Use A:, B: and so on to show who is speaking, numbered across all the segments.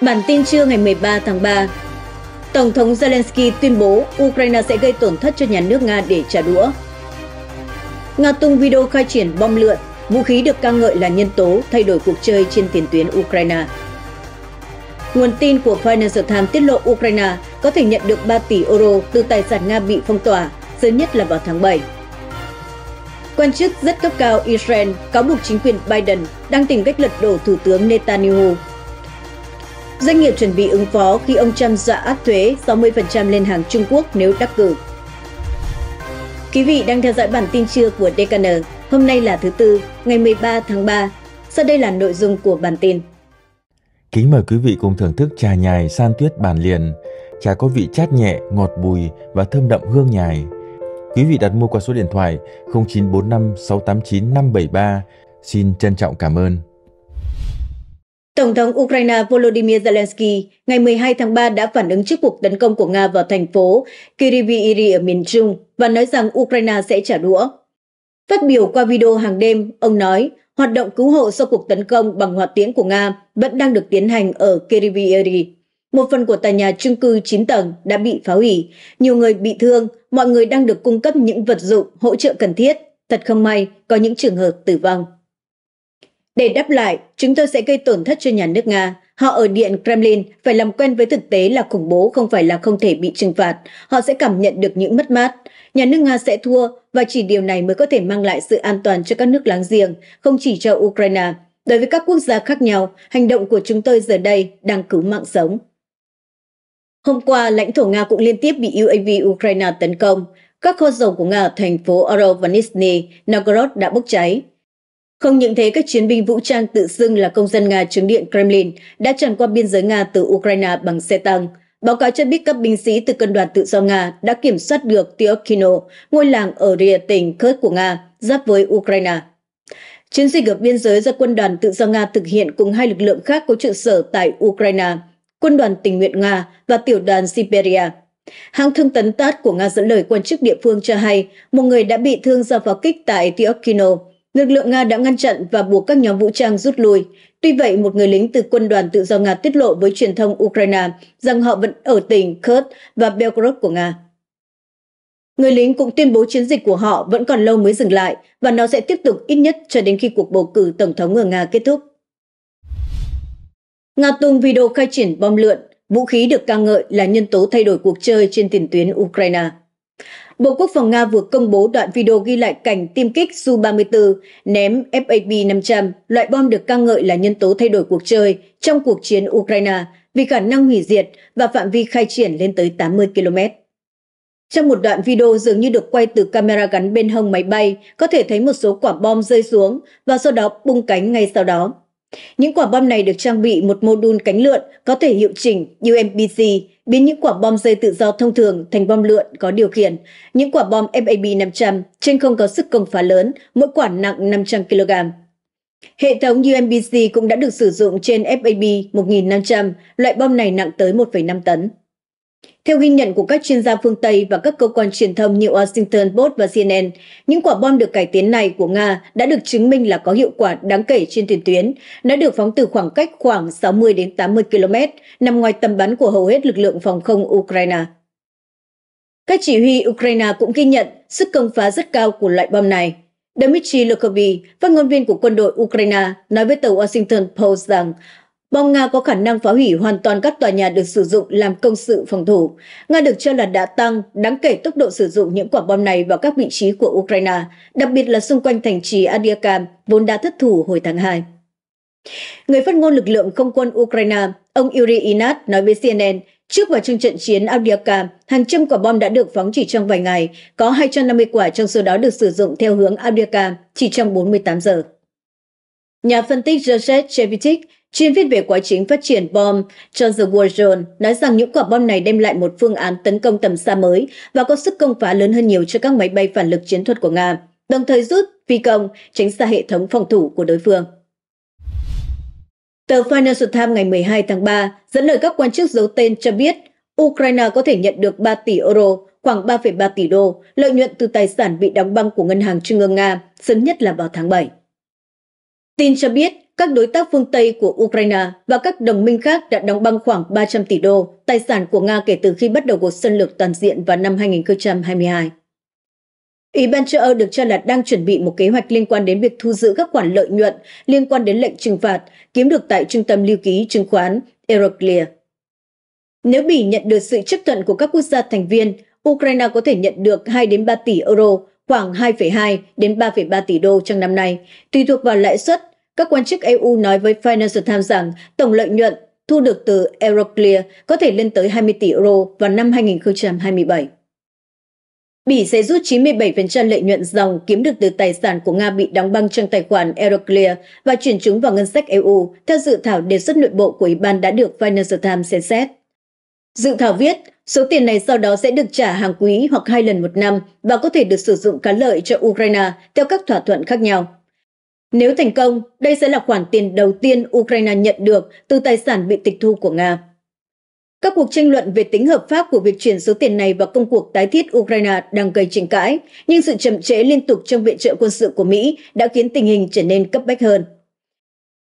A: Bản tin trưa ngày 13 tháng 3 Tổng thống Zelensky tuyên bố Ukraine sẽ gây tổn thất cho nhà nước Nga để trả đũa. Nga tung video khai triển bom lượn, vũ khí được ca ngợi là nhân tố thay đổi cuộc chơi trên tiền tuyến Ukraine. Nguồn tin của Financial Times tiết lộ Ukraine có thể nhận được 3 tỷ euro từ tài sản Nga bị phong tỏa, sớm nhất là vào tháng 7. Quan chức rất cấp cao Israel cáo buộc chính quyền Biden đang tìm cách lật đổ Thủ tướng Netanyahu Doanh nghiệp chuẩn bị ứng phó khi ông Trump dọa áp thuế 60% lên hàng Trung Quốc nếu đắc cử. Quý vị đang theo dõi bản tin trưa của DKN. Hôm nay là thứ Tư, ngày 13 tháng 3. Sau đây là nội dung của bản tin. Kính mời quý vị cùng thưởng thức trà nhài san tuyết bản liền. Trà có vị chát nhẹ, ngọt bùi và thơm đậm hương nhài. Quý vị đặt mua qua số điện thoại 0945 689 573. Xin trân trọng cảm ơn. Tổng thống Ukraine Volodymyr Zelensky ngày 12 tháng 3 đã phản ứng trước cuộc tấn công của Nga vào thành phố Kryvyi ở miền Trung và nói rằng Ukraine sẽ trả đũa. Phát biểu qua video hàng đêm, ông nói hoạt động cứu hộ sau cuộc tấn công bằng hỏa tiễn của Nga vẫn đang được tiến hành ở Kryvyi. Một phần của tòa nhà chung cư 9 tầng đã bị phá hủy, nhiều người bị thương, mọi người đang được cung cấp những vật dụng hỗ trợ cần thiết. Thật không may, có những trường hợp tử vong. Để đáp lại, chúng tôi sẽ gây tổn thất cho nhà nước Nga. Họ ở Điện Kremlin phải làm quen với thực tế là khủng bố không phải là không thể bị trừng phạt. Họ sẽ cảm nhận được những mất mát. Nhà nước Nga sẽ thua và chỉ điều này mới có thể mang lại sự an toàn cho các nước láng giềng, không chỉ cho Ukraine. Đối với các quốc gia khác nhau, hành động của chúng tôi giờ đây đang cứu mạng sống. Hôm qua, lãnh thổ Nga cũng liên tiếp bị UAV Ukraine tấn công. Các kho dầu của Nga ở thành phố Orov và Nizhny Novgorod đã bốc cháy. Không những thế, các chiến binh vũ trang tự xưng là công dân Nga chứng điện Kremlin đã tràn qua biên giới Nga từ Ukraine bằng xe tăng. Báo cáo cho biết các binh sĩ từ quân đoàn tự do Nga đã kiểm soát được Tiokino, ngôi làng ở rìa tỉnh Kursk của Nga, giáp với Ukraine. Chiến dịch ở biên giới do quân đoàn tự do Nga thực hiện cùng hai lực lượng khác có trụ sở tại Ukraine, quân đoàn tình nguyện Nga và tiểu đoàn Siberia. Hãng thông tấn TASS của Nga dẫn lời quan chức địa phương cho hay một người đã bị thương do pháo kích tại Tiokino, Lực lượng Nga đã ngăn chặn và buộc các nhóm vũ trang rút lui. Tuy vậy, một người lính từ quân đoàn tự do Nga tiết lộ với truyền thông Ukraine rằng họ vẫn ở tỉnh Kursk và Belgorod của Nga. Người lính cũng tuyên bố chiến dịch của họ vẫn còn lâu mới dừng lại và nó sẽ tiếp tục ít nhất cho đến khi cuộc bầu cử tổng thống ở Nga kết thúc. Nga tung video khai triển bom lượn, vũ khí được ca ngợi là nhân tố thay đổi cuộc chơi trên tiền tuyến Ukraine. Bộ Quốc phòng Nga vừa công bố đoạn video ghi lại cảnh tiêm kích Su-34 ném FAB-500, loại bom được ca ngợi là nhân tố thay đổi cuộc chơi trong cuộc chiến Ukraine vì khả năng hủy diệt và phạm vi khai triển lên tới 80 km. Trong một đoạn video dường như được quay từ camera gắn bên hông máy bay, có thể thấy một số quả bom rơi xuống và sau đó bung cánh ngay sau đó. Những quả bom này được trang bị một mô đun cánh lượn có thể hiệu chỉnh UMPC, biến những quả bom rơi tự do thông thường thành bom lượn có điều khiển. Những quả bom FAB-500 trên không có sức công phá lớn, mỗi quả nặng 500 kg. Hệ thống UMPC cũng đã được sử dụng trên FAB 1500, loại bom này nặng tới 1,5 tấn. Theo ghi nhận của các chuyên gia phương Tây và các cơ quan truyền thông như Washington Post và CNN, những quả bom được cải tiến này của Nga đã được chứng minh là có hiệu quả đáng kể trên tiền tuyến, đã được phóng từ khoảng cách khoảng 60 đến 80 km, nằm ngoài tầm bắn của hầu hết lực lượng phòng không Ukraine. Các chỉ huy Ukraine cũng ghi nhận sức công phá rất cao của loại bom này. Dmitry Lokovi, phát ngôn viên của quân đội Ukraine, nói với tờ Washington Post rằng Bom Nga có khả năng phá hủy hoàn toàn các tòa nhà được sử dụng làm công sự phòng thủ. Nga được cho là đã tăng đáng kể tốc độ sử dụng những quả bom này vào các vị trí của Ukraine, đặc biệt là xung quanh thành trì Adiakam, vốn đã thất thủ hồi tháng 2. Người phát ngôn lực lượng không quân Ukraine, ông Yuri Inat nói với CNN, trước và trong trận chiến Avdiivka, hàng trăm quả bom đã được phóng chỉ trong vài ngày, có 250 quả trong số đó được sử dụng theo hướng Avdiivka chỉ trong 48 giờ. Nhà phân tích Joseph Chevitik Chuyên viết về quá trình phát triển bom, John the Warren nói rằng những quả bom này đem lại một phương án tấn công tầm xa mới và có sức công phá lớn hơn nhiều cho các máy bay phản lực chiến thuật của Nga, đồng thời rút phi công tránh xa hệ thống phòng thủ của đối phương. Tờ Financial Times ngày 12 tháng 3 dẫn lời các quan chức giấu tên cho biết Ukraine có thể nhận được 3 tỷ euro, khoảng 3,3 tỷ đô, lợi nhuận từ tài sản bị đóng băng của Ngân hàng Trung ương Nga, sớm nhất là vào tháng 7. Tin cho biết, các đối tác phương Tây của Ukraine và các đồng minh khác đã đóng băng khoảng 300 tỷ đô tài sản của Nga kể từ khi bắt đầu cuộc xâm lược toàn diện vào năm 2022. Ủy ban châu Âu được cho là đang chuẩn bị một kế hoạch liên quan đến việc thu giữ các khoản lợi nhuận liên quan đến lệnh trừng phạt kiếm được tại trung tâm lưu ký chứng khoán Euroclear. Nếu Bỉ nhận được sự chấp thuận của các quốc gia thành viên, Ukraine có thể nhận được 2 đến 3 tỷ euro, khoảng 2,2 đến 3,3 tỷ đô trong năm nay, tùy thuộc vào lãi suất các quan chức EU nói với Financial Times rằng tổng lợi nhuận thu được từ Euroclear có thể lên tới 20 tỷ euro vào năm 2027. Bỉ sẽ rút 97% lợi nhuận dòng kiếm được từ tài sản của Nga bị đóng băng trong tài khoản Euroclear và chuyển chúng vào ngân sách EU, theo dự thảo đề xuất nội bộ của Ủy ban đã được Financial Times xem xét. Dự thảo viết, số tiền này sau đó sẽ được trả hàng quý hoặc hai lần một năm và có thể được sử dụng cá lợi cho Ukraine theo các thỏa thuận khác nhau. Nếu thành công, đây sẽ là khoản tiền đầu tiên Ukraine nhận được từ tài sản bị tịch thu của Nga. Các cuộc tranh luận về tính hợp pháp của việc chuyển số tiền này vào công cuộc tái thiết Ukraine đang gây tranh cãi, nhưng sự chậm trễ liên tục trong viện trợ quân sự của Mỹ đã khiến tình hình trở nên cấp bách hơn.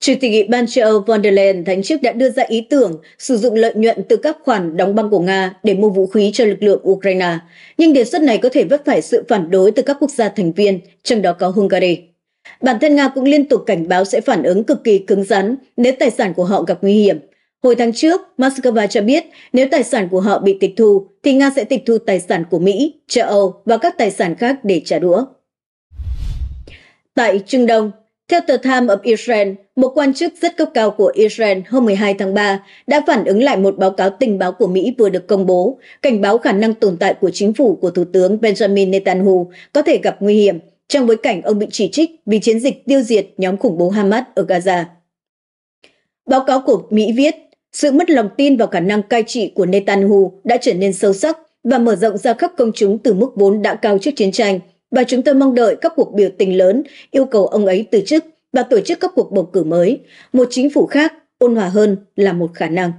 A: Chủ tịch Ủy ban châu Âu von der Leyen tháng trước đã đưa ra ý tưởng sử dụng lợi nhuận từ các khoản đóng băng của Nga để mua vũ khí cho lực lượng Ukraine, nhưng đề xuất này có thể vấp phải sự phản đối từ các quốc gia thành viên, trong đó có Hungary. Bản thân Nga cũng liên tục cảnh báo sẽ phản ứng cực kỳ cứng rắn nếu tài sản của họ gặp nguy hiểm. Hồi tháng trước, Moscow cho biết nếu tài sản của họ bị tịch thu, thì Nga sẽ tịch thu tài sản của Mỹ, châu Âu và các tài sản khác để trả đũa. Tại Trung Đông, theo tờ Time of Israel, một quan chức rất cấp cao của Israel hôm 12 tháng 3 đã phản ứng lại một báo cáo tình báo của Mỹ vừa được công bố, cảnh báo khả năng tồn tại của chính phủ của Thủ tướng Benjamin Netanyahu có thể gặp nguy hiểm trong bối cảnh ông bị chỉ trích vì chiến dịch tiêu diệt nhóm khủng bố Hamas ở Gaza. Báo cáo của Mỹ viết, sự mất lòng tin vào khả năng cai trị của Netanyahu đã trở nên sâu sắc và mở rộng ra khắp công chúng từ mức vốn đã cao trước chiến tranh, và chúng tôi mong đợi các cuộc biểu tình lớn yêu cầu ông ấy từ chức và tổ chức các cuộc bầu cử mới. Một chính phủ khác, ôn hòa hơn là một khả năng.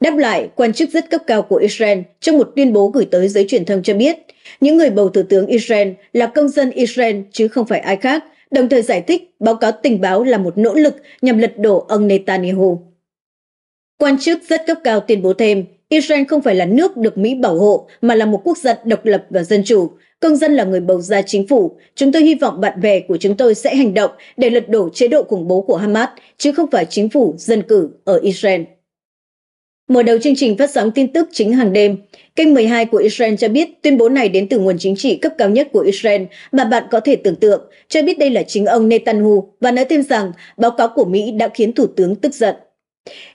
A: Đáp lại, quan chức rất cấp cao của Israel trong một tuyên bố gửi tới giới truyền thông cho biết, những người bầu thủ tướng Israel là công dân Israel chứ không phải ai khác, đồng thời giải thích báo cáo tình báo là một nỗ lực nhằm lật đổ ông Netanyahu. Quan chức rất cấp cao tuyên bố thêm, Israel không phải là nước được Mỹ bảo hộ mà là một quốc gia độc lập và dân chủ. Công dân là người bầu ra chính phủ. Chúng tôi hy vọng bạn bè của chúng tôi sẽ hành động để lật đổ chế độ khủng bố của Hamas, chứ không phải chính phủ dân cử ở Israel. Mở đầu chương trình phát sóng tin tức chính hàng đêm, kênh 12 của Israel cho biết tuyên bố này đến từ nguồn chính trị cấp cao nhất của Israel mà bạn có thể tưởng tượng, cho biết đây là chính ông Netanyahu và nói thêm rằng báo cáo của Mỹ đã khiến Thủ tướng tức giận.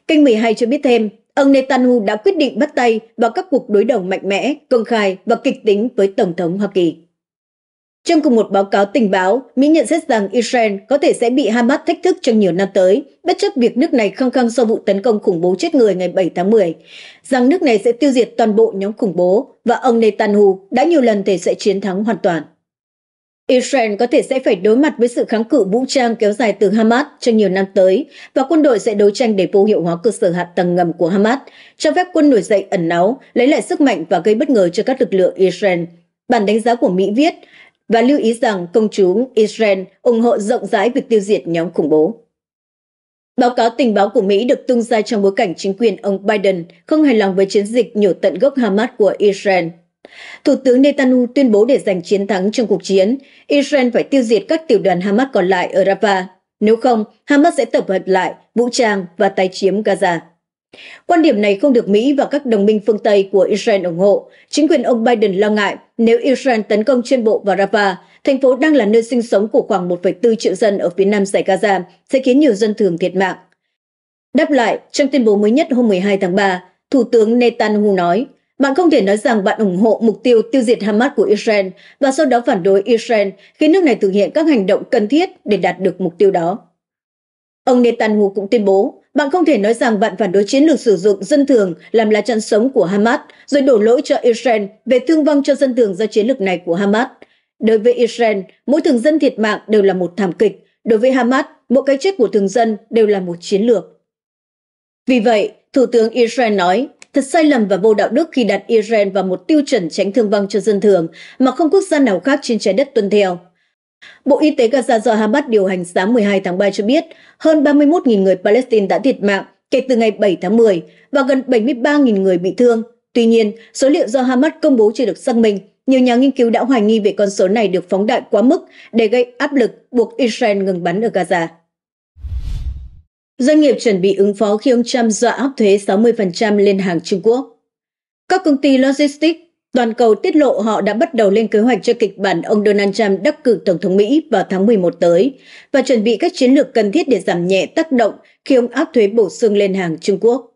A: Kênh 12 cho biết thêm, ông Netanyahu đã quyết định bắt tay vào các cuộc đối đầu mạnh mẽ, công khai và kịch tính với Tổng thống Hoa Kỳ. Trong cùng một báo cáo tình báo, Mỹ nhận xét rằng Israel có thể sẽ bị Hamas thách thức trong nhiều năm tới, bất chấp việc nước này khăng khăng sau vụ tấn công khủng bố chết người ngày 7 tháng 10, rằng nước này sẽ tiêu diệt toàn bộ nhóm khủng bố và ông Netanyahu đã nhiều lần thể sẽ chiến thắng hoàn toàn. Israel có thể sẽ phải đối mặt với sự kháng cự vũ trang kéo dài từ Hamas trong nhiều năm tới và quân đội sẽ đấu tranh để vô hiệu hóa cơ sở hạ tầng ngầm của Hamas, cho phép quân nổi dậy ẩn náu, lấy lại sức mạnh và gây bất ngờ cho các lực lượng Israel. Bản đánh giá của Mỹ viết, và lưu ý rằng công chúng Israel ủng hộ rộng rãi việc tiêu diệt nhóm khủng bố. Báo cáo tình báo của Mỹ được tung ra trong bối cảnh chính quyền ông Biden không hài lòng với chiến dịch nhổ tận gốc Hamas của Israel. Thủ tướng Netanyahu tuyên bố để giành chiến thắng trong cuộc chiến, Israel phải tiêu diệt các tiểu đoàn Hamas còn lại ở Rafah. Nếu không, Hamas sẽ tập hợp lại, vũ trang và tái chiếm Gaza. Quan điểm này không được Mỹ và các đồng minh phương Tây của Israel ủng hộ. Chính quyền ông Biden lo ngại nếu Israel tấn công trên bộ vào Rafah, thành phố đang là nơi sinh sống của khoảng 1,4 triệu dân ở phía nam giải Gaza, sẽ khiến nhiều dân thường thiệt mạng. Đáp lại, trong tuyên bố mới nhất hôm 12 tháng 3, Thủ tướng Netanyahu nói, bạn không thể nói rằng bạn ủng hộ mục tiêu tiêu diệt Hamas của Israel và sau đó phản đối Israel khi nước này thực hiện các hành động cần thiết để đạt được mục tiêu đó. Ông Netanyahu cũng tuyên bố bạn không thể nói rằng bạn phản đối chiến lược sử dụng dân thường làm lá chắn sống của Hamas, rồi đổ lỗi cho Israel về thương vong cho dân thường do chiến lược này của Hamas. Đối với Israel, mỗi thường dân thiệt mạng đều là một thảm kịch. Đối với Hamas, mỗi cái chết của thường dân đều là một chiến lược. Vì vậy, Thủ tướng Israel nói, thật sai lầm và vô đạo đức khi đặt Israel vào một tiêu chuẩn tránh thương vong cho dân thường mà không quốc gia nào khác trên trái đất tuân theo. Bộ Y tế Gaza do Hamas điều hành sáng 12 tháng 3 cho biết hơn 31.000 người Palestine đã thiệt mạng kể từ ngày 7 tháng 10 và gần 73.000 người bị thương. Tuy nhiên, số liệu do Hamas công bố chưa được xác minh. Nhiều nhà nghiên cứu đã hoài nghi về con số này được phóng đại quá mức để gây áp lực buộc Israel ngừng bắn ở Gaza. Doanh nghiệp chuẩn bị ứng phó khi ông Trump dọa áp thuế 60% lên hàng Trung Quốc. Các công ty logistics Toàn cầu tiết lộ họ đã bắt đầu lên kế hoạch cho kịch bản ông Donald Trump đắc cử Tổng thống Mỹ vào tháng 11 tới và chuẩn bị các chiến lược cần thiết để giảm nhẹ tác động khi ông áp thuế bổ sung lên hàng Trung Quốc.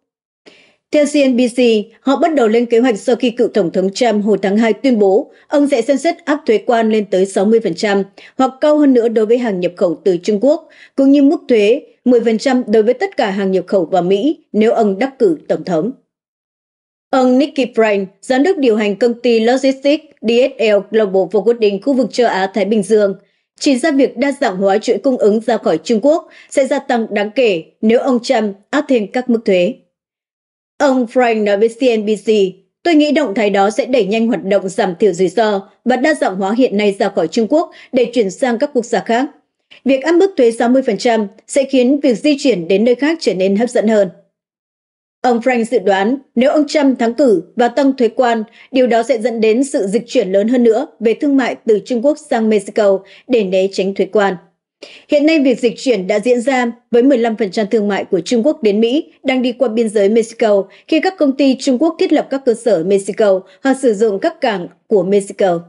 A: Theo CNBC, họ bắt đầu lên kế hoạch sau khi cựu Tổng thống Trump hồi tháng 2 tuyên bố ông sẽ xem xét áp thuế quan lên tới 60% hoặc cao hơn nữa đối với hàng nhập khẩu từ Trung Quốc, cũng như mức thuế 10% đối với tất cả hàng nhập khẩu vào Mỹ nếu ông đắc cử Tổng thống. Ông Nicky Frank, giám đốc điều hành công ty Logistics DSL Global Forwarding khu vực châu Á-Thái Bình Dương, chỉ ra việc đa dạng hóa chuỗi cung ứng ra khỏi Trung Quốc sẽ gia tăng đáng kể nếu ông Trump áp thêm các mức thuế. Ông Frank nói với CNBC, Tôi nghĩ động thái đó sẽ đẩy nhanh hoạt động giảm thiểu rủi ro và đa dạng hóa hiện nay ra khỏi Trung Quốc để chuyển sang các quốc gia khác. Việc áp mức thuế 60% sẽ khiến việc di chuyển đến nơi khác trở nên hấp dẫn hơn. Ông Frank dự đoán nếu ông Trump thắng cử và tăng thuế quan, điều đó sẽ dẫn đến sự dịch chuyển lớn hơn nữa về thương mại từ Trung Quốc sang Mexico để né tránh thuế quan. Hiện nay việc dịch chuyển đã diễn ra với 15% thương mại của Trung Quốc đến Mỹ đang đi qua biên giới Mexico khi các công ty Trung Quốc thiết lập các cơ sở Mexico hoặc sử dụng các cảng của Mexico.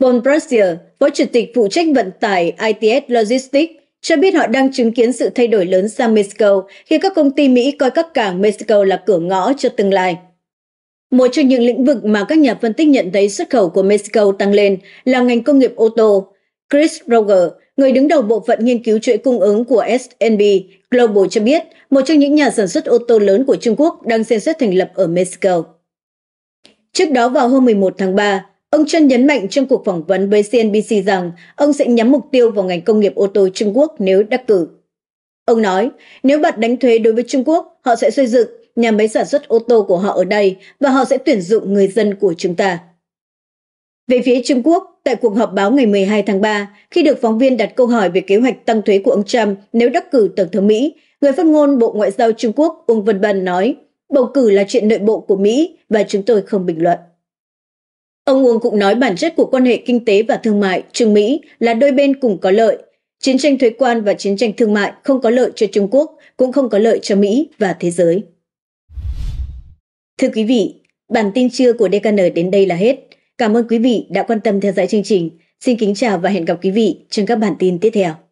A: Paul Brazier, Phó Chủ tịch phụ trách vận tải ITS Logistics, cho biết họ đang chứng kiến sự thay đổi lớn sang Mexico khi các công ty Mỹ coi các cảng Mexico là cửa ngõ cho tương lai. Một trong những lĩnh vực mà các nhà phân tích nhận thấy xuất khẩu của Mexico tăng lên là ngành công nghiệp ô tô. Chris Roger, người đứng đầu bộ phận nghiên cứu chuỗi cung ứng của S&P Global cho biết, một trong những nhà sản xuất ô tô lớn của Trung Quốc đang xem xét thành lập ở Mexico. Trước đó vào hôm 11 tháng 3, Ông Trân nhấn mạnh trong cuộc phỏng vấn với CNBC rằng ông sẽ nhắm mục tiêu vào ngành công nghiệp ô tô Trung Quốc nếu đắc cử. Ông nói, nếu bật đánh thuế đối với Trung Quốc, họ sẽ xây dựng nhà máy sản xuất ô tô của họ ở đây và họ sẽ tuyển dụng người dân của chúng ta. Về phía Trung Quốc, tại cuộc họp báo ngày 12 tháng 3, khi được phóng viên đặt câu hỏi về kế hoạch tăng thuế của ông Trump nếu đắc cử Tổng thống Mỹ, người phát ngôn Bộ Ngoại giao Trung Quốc Uông Vân Bân nói, bầu cử là chuyện nội bộ của Mỹ và chúng tôi không bình luận. Ông Uông cũng nói bản chất của quan hệ kinh tế và thương mại Trung Mỹ là đôi bên cùng có lợi. Chiến tranh thuế quan và chiến tranh thương mại không có lợi cho Trung Quốc, cũng không có lợi cho Mỹ và thế giới. Thưa quý vị, bản tin trưa của DKN đến đây là hết. Cảm ơn quý vị đã quan tâm theo dõi chương trình. Xin kính chào và hẹn gặp quý vị trong các bản tin tiếp theo.